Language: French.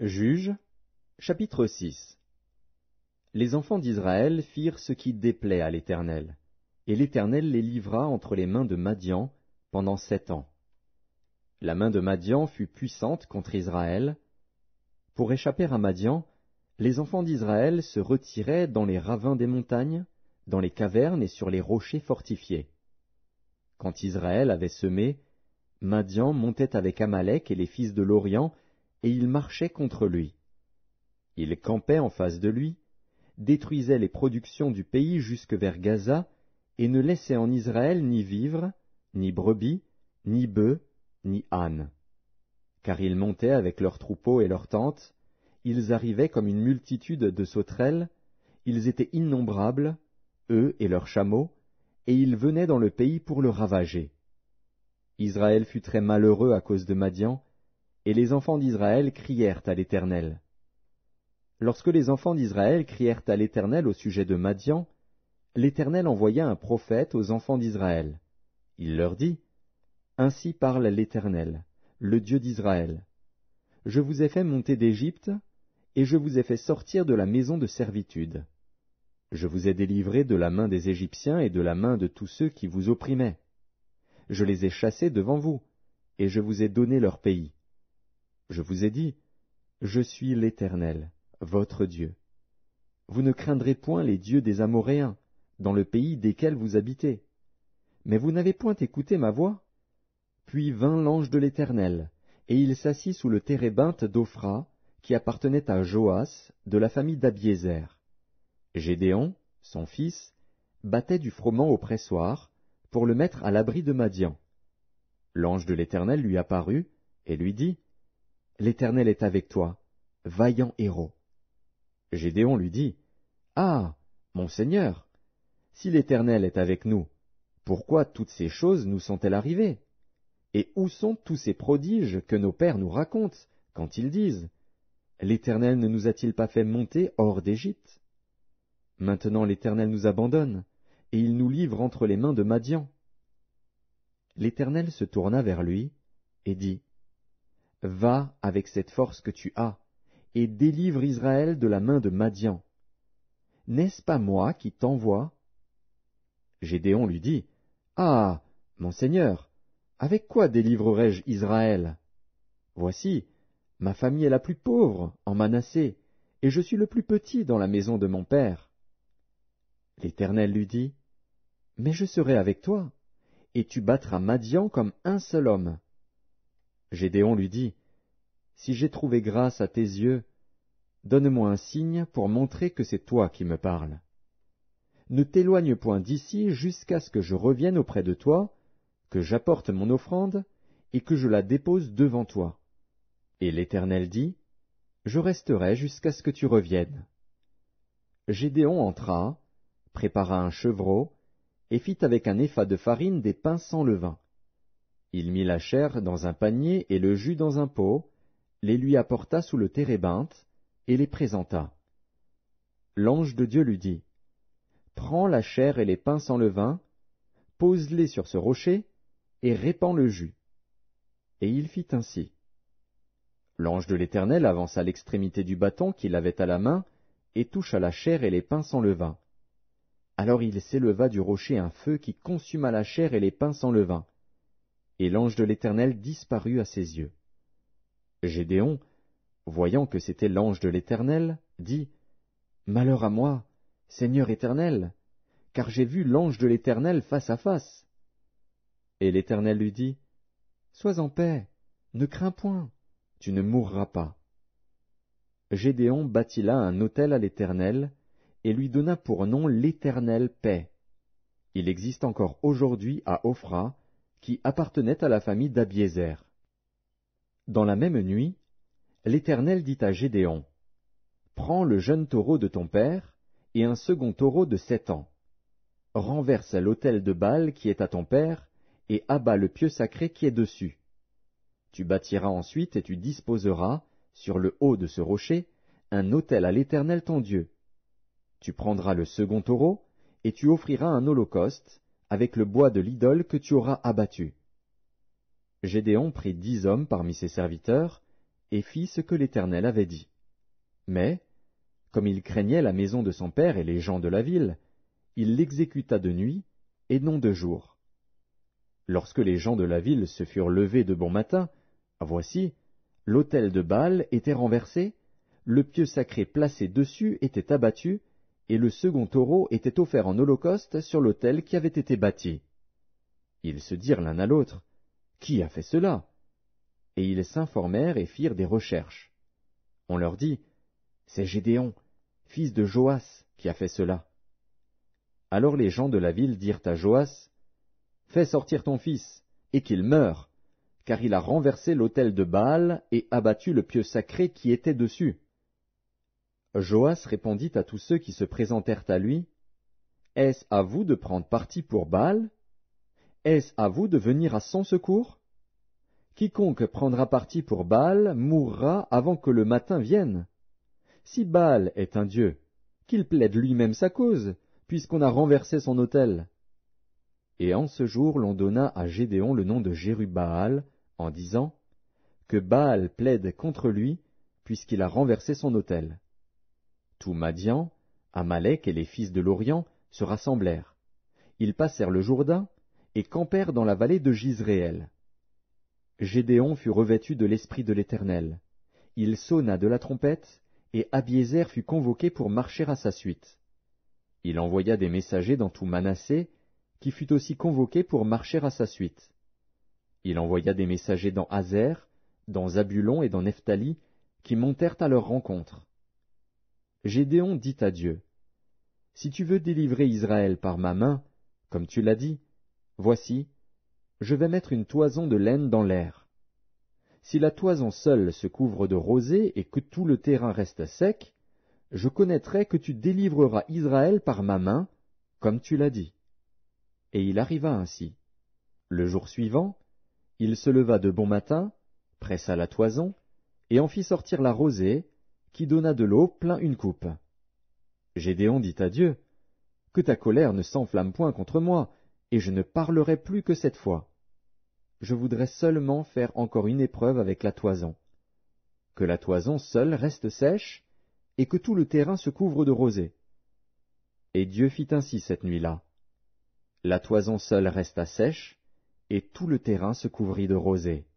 Juge, chapitre 6 Les enfants d'Israël firent ce qui déplaît à l'Éternel, et l'Éternel les livra entre les mains de Madian pendant sept ans. La main de Madian fut puissante contre Israël. Pour échapper à Madian, les enfants d'Israël se retiraient dans les ravins des montagnes, dans les cavernes et sur les rochers fortifiés. Quand Israël avait semé, Madian montait avec Amalek et les fils de l'Orient et ils marchaient contre lui. Ils campaient en face de lui, détruisaient les productions du pays jusque vers Gaza, et ne laissaient en Israël ni vivres, ni brebis, ni bœufs, ni ânes. Car ils montaient avec leurs troupeaux et leurs tentes, ils arrivaient comme une multitude de sauterelles, ils étaient innombrables, eux et leurs chameaux, et ils venaient dans le pays pour le ravager. Israël fut très malheureux à cause de Madian, et les enfants d'Israël crièrent à l'Éternel. Lorsque les enfants d'Israël crièrent à l'Éternel au sujet de Madian, l'Éternel envoya un prophète aux enfants d'Israël. Il leur dit, Ainsi parle l'Éternel, le Dieu d'Israël. Je vous ai fait monter d'Égypte, et je vous ai fait sortir de la maison de servitude. Je vous ai délivré de la main des Égyptiens et de la main de tous ceux qui vous opprimaient. Je les ai chassés devant vous, et je vous ai donné leur pays. Je vous ai dit, Je suis l'Éternel, votre Dieu. Vous ne craindrez point les dieux des Amoréens, dans le pays desquels vous habitez. Mais vous n'avez point écouté ma voix. Puis vint l'ange de l'Éternel, et il s'assit sous le térébinthe d'Ophra, qui appartenait à Joas, de la famille d'Abiézer. Gédéon, son fils, battait du froment au pressoir, pour le mettre à l'abri de Madian. L'ange de l'Éternel lui apparut, et lui dit, L'Éternel est avec toi, vaillant héros. Gédéon lui dit, Ah, mon Seigneur, si l'Éternel est avec nous, pourquoi toutes ces choses nous sont-elles arrivées Et où sont tous ces prodiges que nos pères nous racontent quand ils disent L'Éternel ne nous a-t-il pas fait monter hors d'Égypte Maintenant l'Éternel nous abandonne, et il nous livre entre les mains de Madian. L'Éternel se tourna vers lui et dit Va avec cette force que tu as, et délivre Israël de la main de Madian. N'est-ce pas moi qui t'envoie Gédéon lui dit, Ah, mon Seigneur, avec quoi délivrerai-je Israël Voici, ma famille est la plus pauvre en Manassé, et je suis le plus petit dans la maison de mon père. L'Éternel lui dit, Mais je serai avec toi, et tu battras Madian comme un seul homme, Gédéon lui dit, Si j'ai trouvé grâce à tes yeux, donne-moi un signe pour montrer que c'est toi qui me parles. Ne t'éloigne point d'ici jusqu'à ce que je revienne auprès de toi, que j'apporte mon offrande, et que je la dépose devant toi. Et l'Éternel dit, Je resterai jusqu'à ce que tu reviennes. Gédéon entra, prépara un chevreau, et fit avec un effat de farine des pains sans levain, il mit la chair dans un panier et le jus dans un pot, les lui apporta sous le térébinthe, et les présenta. L'ange de Dieu lui dit, Prends la chair et les pains sans levain, pose-les sur ce rocher, et répands le jus. Et il fit ainsi. L'ange de l'Éternel avança l'extrémité du bâton qu'il avait à la main, et toucha la chair et les pains sans levain. Alors il s'éleva du rocher un feu qui consuma la chair et les pains sans levain, et l'ange de l'Éternel disparut à ses yeux. Gédéon, voyant que c'était l'ange de l'Éternel, dit Malheur à moi, Seigneur Éternel, car j'ai vu l'ange de l'Éternel face à face. Et l'Éternel lui dit, Sois en paix, ne crains point, tu ne mourras pas. Gédéon bâtit là un autel à l'Éternel, et lui donna pour nom l'Éternel paix. Il existe encore aujourd'hui à Ophra qui appartenait à la famille d'Abiézer. Dans la même nuit, l'Éternel dit à Gédéon, Prends le jeune taureau de ton père, et un second taureau de sept ans. Renverse l'autel de Baal qui est à ton père, et abat le pieu sacré qui est dessus. Tu bâtiras ensuite et tu disposeras, sur le haut de ce rocher, un autel à l'Éternel ton Dieu. Tu prendras le second taureau, et tu offriras un holocauste, avec le bois de l'idole que tu auras abattu. Gédéon prit dix hommes parmi ses serviteurs, et fit ce que l'Éternel avait dit. Mais, comme il craignait la maison de son père et les gens de la ville, il l'exécuta de nuit et non de jour. Lorsque les gens de la ville se furent levés de bon matin, voici, l'autel de Baal était renversé, le pieu sacré placé dessus était abattu, et le second taureau était offert en holocauste sur l'autel qui avait été bâti. Ils se dirent l'un à l'autre, Qui a fait cela Et ils s'informèrent et firent des recherches. On leur dit, C'est Gédéon, fils de Joas, qui a fait cela. Alors les gens de la ville dirent à Joas, Fais sortir ton fils, et qu'il meure, car il a renversé l'autel de Baal et abattu le pieu sacré qui était dessus. Joas répondit à tous ceux qui se présentèrent à lui, Est-ce à vous de prendre parti pour Baal Est-ce à vous de venir à son secours Quiconque prendra parti pour Baal mourra avant que le matin vienne. Si Baal est un dieu, qu'il plaide lui-même sa cause, puisqu'on a renversé son autel. Et en ce jour l'on donna à Gédéon le nom de Jérubaal, en disant, Que Baal plaide contre lui, puisqu'il a renversé son autel. Tout Madian, Amalek et les fils de l'Orient se rassemblèrent. Ils passèrent le Jourdain et campèrent dans la vallée de Gisréel. Gédéon fut revêtu de l'Esprit de l'Éternel. Il sonna de la trompette, et Abiézer fut convoqué pour marcher à sa suite. Il envoya des messagers dans tout Manassé, qui fut aussi convoqué pour marcher à sa suite. Il envoya des messagers dans Hazer, dans Zabulon et dans Nephtali, qui montèrent à leur rencontre. Gédéon dit à Dieu, Si tu veux délivrer Israël par ma main, comme tu l'as dit, voici, je vais mettre une toison de laine dans l'air. Si la toison seule se couvre de rosée et que tout le terrain reste sec, je connaîtrai que tu délivreras Israël par ma main, comme tu l'as dit. Et il arriva ainsi. Le jour suivant, il se leva de bon matin, pressa la toison, et en fit sortir la rosée, qui donna de l'eau plein une coupe. Gédéon dit à Dieu, Que ta colère ne s'enflamme point contre moi, et je ne parlerai plus que cette fois. Je voudrais seulement faire encore une épreuve avec la toison. Que la toison seule reste sèche, et que tout le terrain se couvre de rosée. Et Dieu fit ainsi cette nuit-là. La toison seule resta sèche, et tout le terrain se couvrit de rosée.